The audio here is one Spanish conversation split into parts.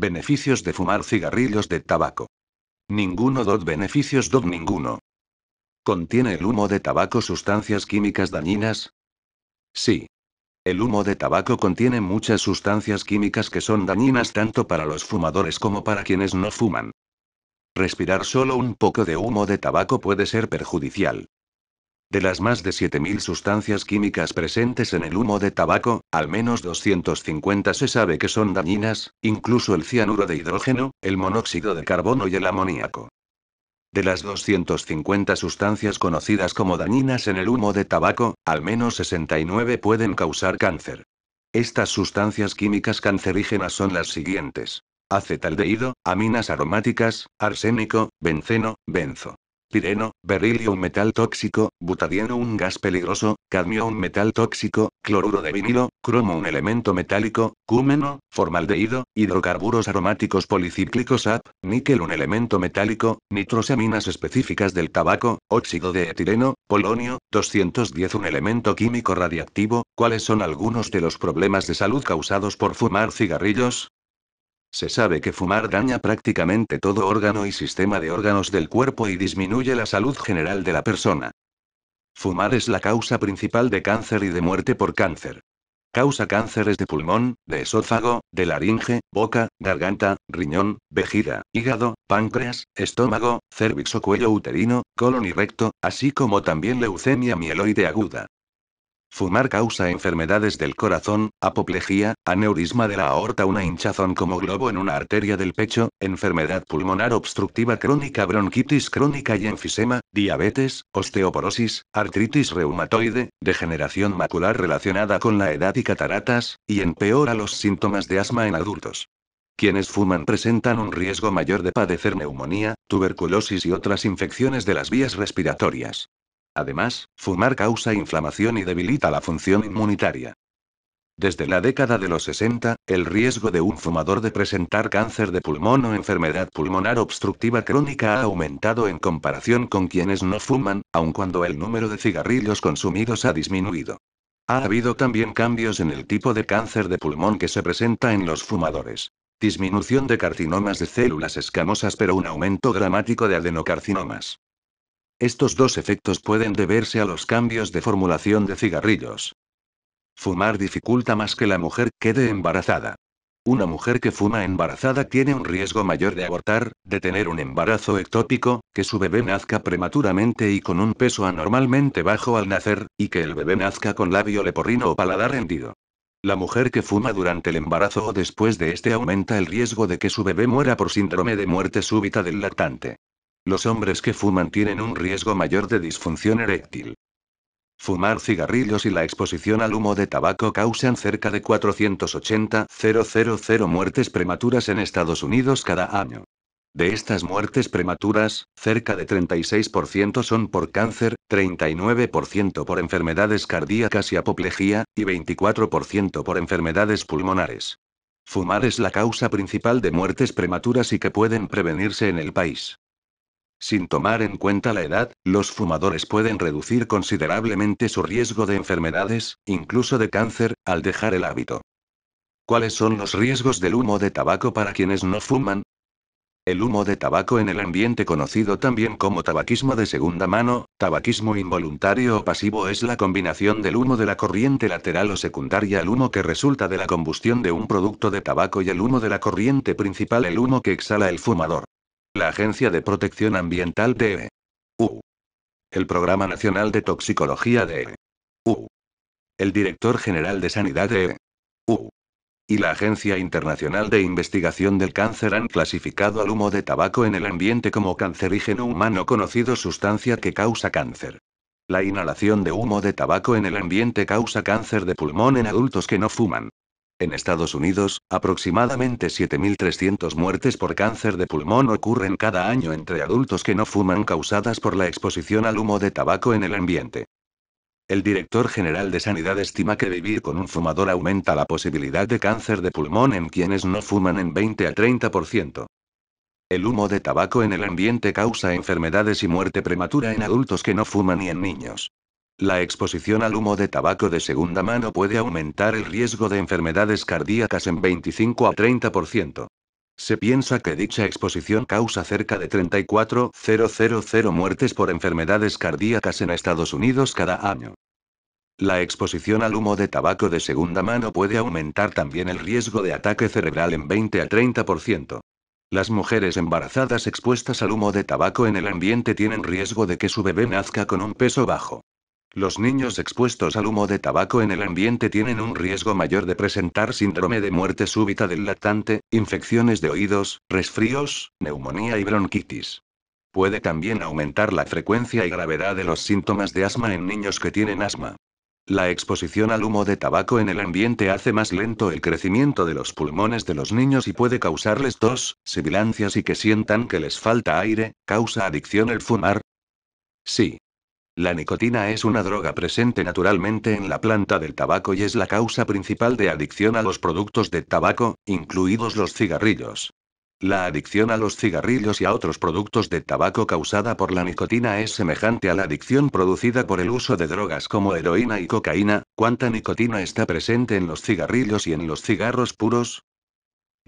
Beneficios de fumar cigarrillos de tabaco. Ninguno dot beneficios dot ninguno. ¿Contiene el humo de tabaco sustancias químicas dañinas? Sí. El humo de tabaco contiene muchas sustancias químicas que son dañinas tanto para los fumadores como para quienes no fuman. Respirar solo un poco de humo de tabaco puede ser perjudicial. De las más de 7.000 sustancias químicas presentes en el humo de tabaco, al menos 250 se sabe que son dañinas, incluso el cianuro de hidrógeno, el monóxido de carbono y el amoníaco. De las 250 sustancias conocidas como dañinas en el humo de tabaco, al menos 69 pueden causar cáncer. Estas sustancias químicas cancerígenas son las siguientes. Acetaldehído, aminas aromáticas, arsénico, benceno, benzo pireno, berilio un metal tóxico, butadieno un gas peligroso, cadmio un metal tóxico, cloruro de vinilo, cromo un elemento metálico, cúmeno, formaldehído, hidrocarburos aromáticos policíclicos AP, níquel un elemento metálico, nitrosaminas específicas del tabaco, óxido de etileno, polonio, 210 un elemento químico radiactivo, ¿cuáles son algunos de los problemas de salud causados por fumar cigarrillos? Se sabe que fumar daña prácticamente todo órgano y sistema de órganos del cuerpo y disminuye la salud general de la persona. Fumar es la causa principal de cáncer y de muerte por cáncer. Causa cánceres de pulmón, de esófago, de laringe, boca, garganta, riñón, vejiga, hígado, páncreas, estómago, cérvix o cuello uterino, colon y recto, así como también leucemia mieloide aguda. Fumar causa enfermedades del corazón, apoplejía, aneurisma de la aorta, una hinchazón como globo en una arteria del pecho, enfermedad pulmonar obstructiva crónica, bronquitis crónica y enfisema, diabetes, osteoporosis, artritis reumatoide, degeneración macular relacionada con la edad y cataratas, y empeora los síntomas de asma en adultos. Quienes fuman presentan un riesgo mayor de padecer neumonía, tuberculosis y otras infecciones de las vías respiratorias. Además, fumar causa inflamación y debilita la función inmunitaria. Desde la década de los 60, el riesgo de un fumador de presentar cáncer de pulmón o enfermedad pulmonar obstructiva crónica ha aumentado en comparación con quienes no fuman, aun cuando el número de cigarrillos consumidos ha disminuido. Ha habido también cambios en el tipo de cáncer de pulmón que se presenta en los fumadores. Disminución de carcinomas de células escamosas pero un aumento dramático de adenocarcinomas. Estos dos efectos pueden deberse a los cambios de formulación de cigarrillos. Fumar dificulta más que la mujer quede embarazada. Una mujer que fuma embarazada tiene un riesgo mayor de abortar, de tener un embarazo ectópico, que su bebé nazca prematuramente y con un peso anormalmente bajo al nacer, y que el bebé nazca con labio leporrino o paladar rendido. La mujer que fuma durante el embarazo o después de este aumenta el riesgo de que su bebé muera por síndrome de muerte súbita del lactante. Los hombres que fuman tienen un riesgo mayor de disfunción eréctil. Fumar cigarrillos y la exposición al humo de tabaco causan cerca de 480.000 muertes prematuras en Estados Unidos cada año. De estas muertes prematuras, cerca de 36% son por cáncer, 39% por enfermedades cardíacas y apoplejía, y 24% por enfermedades pulmonares. Fumar es la causa principal de muertes prematuras y que pueden prevenirse en el país. Sin tomar en cuenta la edad, los fumadores pueden reducir considerablemente su riesgo de enfermedades, incluso de cáncer, al dejar el hábito. ¿Cuáles son los riesgos del humo de tabaco para quienes no fuman? El humo de tabaco en el ambiente conocido también como tabaquismo de segunda mano, tabaquismo involuntario o pasivo es la combinación del humo de la corriente lateral o secundaria al humo que resulta de la combustión de un producto de tabaco y el humo de la corriente principal el humo que exhala el fumador. La Agencia de Protección Ambiental de U. El Programa Nacional de Toxicología de U. El Director General de Sanidad de U. Y la Agencia Internacional de Investigación del Cáncer han clasificado al humo de tabaco en el ambiente como cancerígeno humano conocido sustancia que causa cáncer. La inhalación de humo de tabaco en el ambiente causa cáncer de pulmón en adultos que no fuman. En Estados Unidos, aproximadamente 7.300 muertes por cáncer de pulmón ocurren cada año entre adultos que no fuman causadas por la exposición al humo de tabaco en el ambiente. El director general de Sanidad estima que vivir con un fumador aumenta la posibilidad de cáncer de pulmón en quienes no fuman en 20 a 30%. El humo de tabaco en el ambiente causa enfermedades y muerte prematura en adultos que no fuman y en niños. La exposición al humo de tabaco de segunda mano puede aumentar el riesgo de enfermedades cardíacas en 25 a 30%. Se piensa que dicha exposición causa cerca de 34,000 muertes por enfermedades cardíacas en Estados Unidos cada año. La exposición al humo de tabaco de segunda mano puede aumentar también el riesgo de ataque cerebral en 20 a 30%. Las mujeres embarazadas expuestas al humo de tabaco en el ambiente tienen riesgo de que su bebé nazca con un peso bajo. Los niños expuestos al humo de tabaco en el ambiente tienen un riesgo mayor de presentar síndrome de muerte súbita del lactante, infecciones de oídos, resfríos, neumonía y bronquitis. Puede también aumentar la frecuencia y gravedad de los síntomas de asma en niños que tienen asma. La exposición al humo de tabaco en el ambiente hace más lento el crecimiento de los pulmones de los niños y puede causarles tos, sibilancias y que sientan que les falta aire, causa adicción el fumar. Sí, la nicotina es una droga presente naturalmente en la planta del tabaco y es la causa principal de adicción a los productos de tabaco, incluidos los cigarrillos. La adicción a los cigarrillos y a otros productos de tabaco causada por la nicotina es semejante a la adicción producida por el uso de drogas como heroína y cocaína. ¿Cuánta nicotina está presente en los cigarrillos y en los cigarros puros?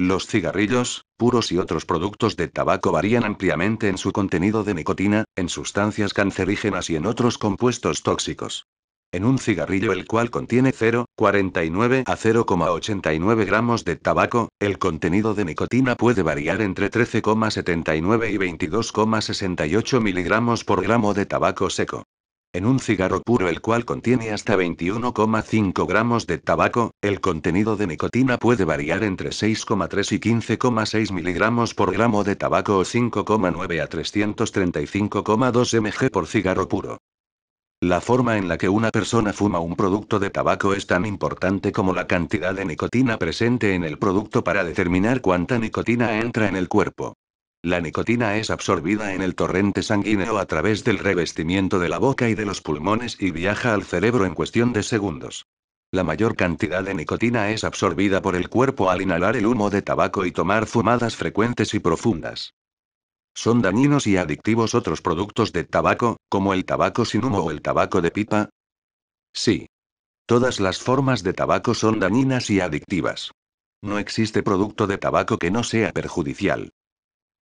Los cigarrillos, puros y otros productos de tabaco varían ampliamente en su contenido de nicotina, en sustancias cancerígenas y en otros compuestos tóxicos. En un cigarrillo el cual contiene 0,49 a 0,89 gramos de tabaco, el contenido de nicotina puede variar entre 13,79 y 22,68 miligramos por gramo de tabaco seco. En un cigarro puro el cual contiene hasta 21,5 gramos de tabaco, el contenido de nicotina puede variar entre 6,3 y 15,6 miligramos por gramo de tabaco o 5,9 a 335,2 mg por cigarro puro. La forma en la que una persona fuma un producto de tabaco es tan importante como la cantidad de nicotina presente en el producto para determinar cuánta nicotina entra en el cuerpo. La nicotina es absorbida en el torrente sanguíneo a través del revestimiento de la boca y de los pulmones y viaja al cerebro en cuestión de segundos. La mayor cantidad de nicotina es absorbida por el cuerpo al inhalar el humo de tabaco y tomar fumadas frecuentes y profundas. Son dañinos y adictivos otros productos de tabaco, como el tabaco sin humo o el tabaco de pipa. Sí. Todas las formas de tabaco son dañinas y adictivas. No existe producto de tabaco que no sea perjudicial.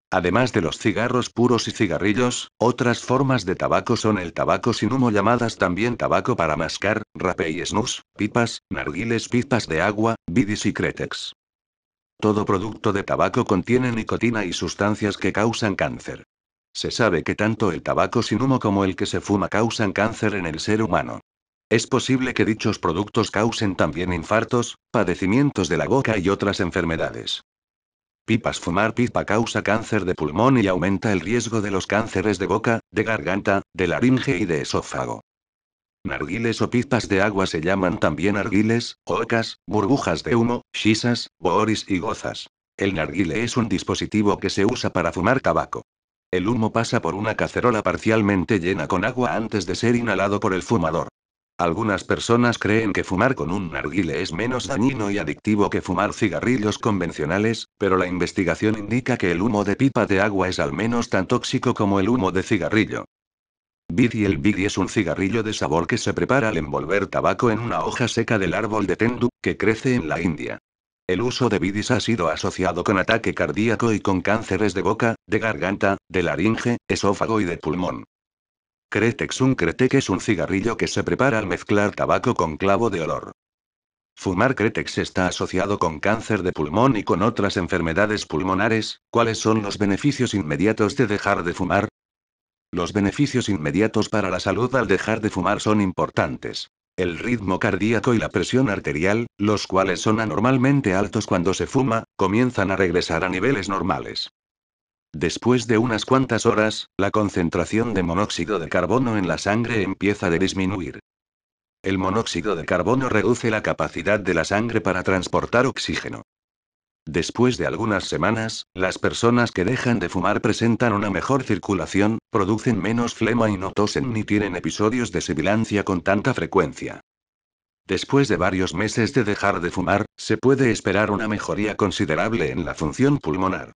Además de los cigarros puros y cigarrillos, otras formas de tabaco son el tabaco sin humo llamadas también tabaco para mascar, rape y snus, pipas, narguiles, pipas de agua, bidis y cretex. Todo producto de tabaco contiene nicotina y sustancias que causan cáncer. Se sabe que tanto el tabaco sin humo como el que se fuma causan cáncer en el ser humano. Es posible que dichos productos causen también infartos, padecimientos de la boca y otras enfermedades. Pipas fumar pipa causa cáncer de pulmón y aumenta el riesgo de los cánceres de boca, de garganta, de laringe y de esófago. Narguiles o pipas de agua se llaman también narguiles, ocas, burbujas de humo, shisas, booris y gozas. El narguile es un dispositivo que se usa para fumar tabaco. El humo pasa por una cacerola parcialmente llena con agua antes de ser inhalado por el fumador. Algunas personas creen que fumar con un narguile es menos dañino y adictivo que fumar cigarrillos convencionales, pero la investigación indica que el humo de pipa de agua es al menos tan tóxico como el humo de cigarrillo. Bidi el Bidi es un cigarrillo de sabor que se prepara al envolver tabaco en una hoja seca del árbol de tendu, que crece en la India. El uso de bidis ha sido asociado con ataque cardíaco y con cánceres de boca, de garganta, de laringe, esófago y de pulmón. Cretex un Cretex es un cigarrillo que se prepara al mezclar tabaco con clavo de olor. Fumar cretex está asociado con cáncer de pulmón y con otras enfermedades pulmonares. ¿Cuáles son los beneficios inmediatos de dejar de fumar? Los beneficios inmediatos para la salud al dejar de fumar son importantes. El ritmo cardíaco y la presión arterial, los cuales son anormalmente altos cuando se fuma, comienzan a regresar a niveles normales. Después de unas cuantas horas, la concentración de monóxido de carbono en la sangre empieza a disminuir. El monóxido de carbono reduce la capacidad de la sangre para transportar oxígeno. Después de algunas semanas, las personas que dejan de fumar presentan una mejor circulación, producen menos flema y no tosen ni tienen episodios de sibilancia con tanta frecuencia. Después de varios meses de dejar de fumar, se puede esperar una mejoría considerable en la función pulmonar.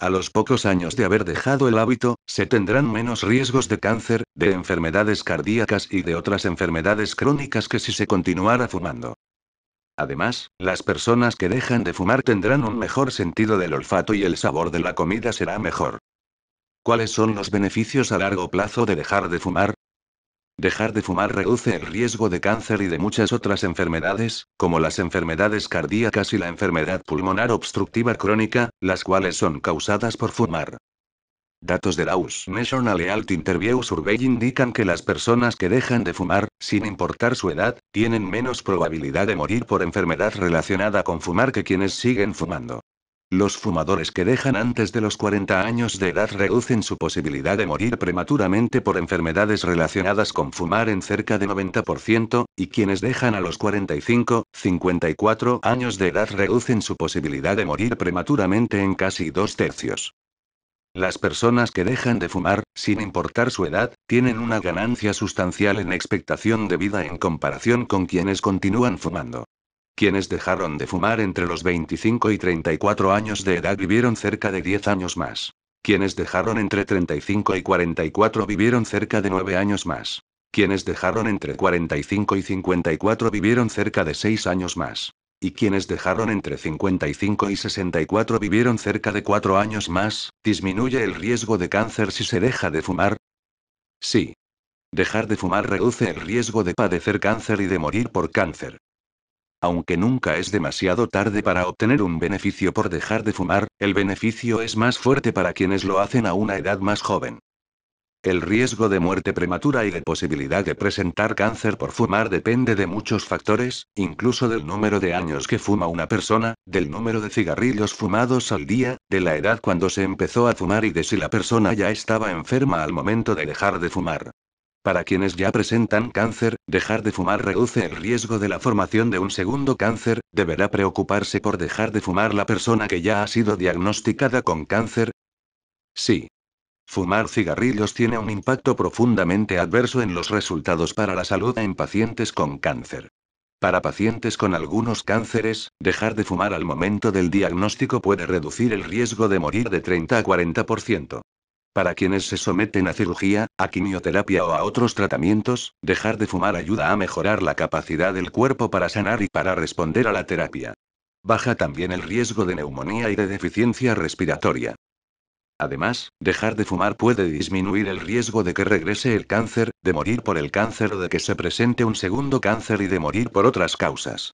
A los pocos años de haber dejado el hábito, se tendrán menos riesgos de cáncer, de enfermedades cardíacas y de otras enfermedades crónicas que si se continuara fumando. Además, las personas que dejan de fumar tendrán un mejor sentido del olfato y el sabor de la comida será mejor. ¿Cuáles son los beneficios a largo plazo de dejar de fumar? Dejar de fumar reduce el riesgo de cáncer y de muchas otras enfermedades, como las enfermedades cardíacas y la enfermedad pulmonar obstructiva crónica, las cuales son causadas por fumar. Datos de la National Health Interview Survey indican que las personas que dejan de fumar, sin importar su edad, tienen menos probabilidad de morir por enfermedad relacionada con fumar que quienes siguen fumando. Los fumadores que dejan antes de los 40 años de edad reducen su posibilidad de morir prematuramente por enfermedades relacionadas con fumar en cerca de 90%, y quienes dejan a los 45, 54 años de edad reducen su posibilidad de morir prematuramente en casi dos tercios. Las personas que dejan de fumar, sin importar su edad, tienen una ganancia sustancial en expectación de vida en comparación con quienes continúan fumando. Quienes dejaron de fumar entre los 25 y 34 años de edad vivieron cerca de 10 años más. Quienes dejaron entre 35 y 44 vivieron cerca de 9 años más. Quienes dejaron entre 45 y 54 vivieron cerca de 6 años más. Y quienes dejaron entre 55 y 64 vivieron cerca de 4 años más, disminuye el riesgo de cáncer si se deja de fumar. Sí. Dejar de fumar reduce el riesgo de padecer cáncer y de morir por cáncer. Aunque nunca es demasiado tarde para obtener un beneficio por dejar de fumar, el beneficio es más fuerte para quienes lo hacen a una edad más joven. El riesgo de muerte prematura y de posibilidad de presentar cáncer por fumar depende de muchos factores, incluso del número de años que fuma una persona, del número de cigarrillos fumados al día, de la edad cuando se empezó a fumar y de si la persona ya estaba enferma al momento de dejar de fumar. Para quienes ya presentan cáncer, dejar de fumar reduce el riesgo de la formación de un segundo cáncer, ¿deberá preocuparse por dejar de fumar la persona que ya ha sido diagnosticada con cáncer? Sí. Fumar cigarrillos tiene un impacto profundamente adverso en los resultados para la salud en pacientes con cáncer. Para pacientes con algunos cánceres, dejar de fumar al momento del diagnóstico puede reducir el riesgo de morir de 30 a 40%. Para quienes se someten a cirugía, a quimioterapia o a otros tratamientos, dejar de fumar ayuda a mejorar la capacidad del cuerpo para sanar y para responder a la terapia. Baja también el riesgo de neumonía y de deficiencia respiratoria. Además, dejar de fumar puede disminuir el riesgo de que regrese el cáncer, de morir por el cáncer o de que se presente un segundo cáncer y de morir por otras causas.